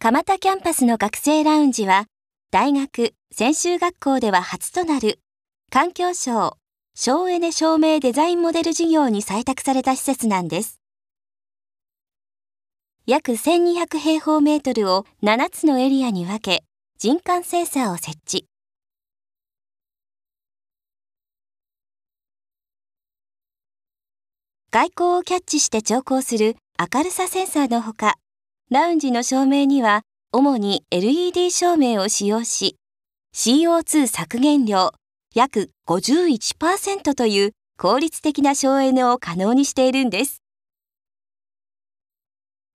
蒲田キャンパスの学生ラウンジは、大学、専修学校では初となる、環境省、省エネ証明デザインモデル事業に採択された施設なんです。約1200平方メートルを7つのエリアに分け、人感センサーを設置。外光をキャッチして調光する明るさセンサーのほか、ラウンジの照明には主に LED 照明を使用し、CO2 削減量約51%という効率的な省エネを可能にしているんです。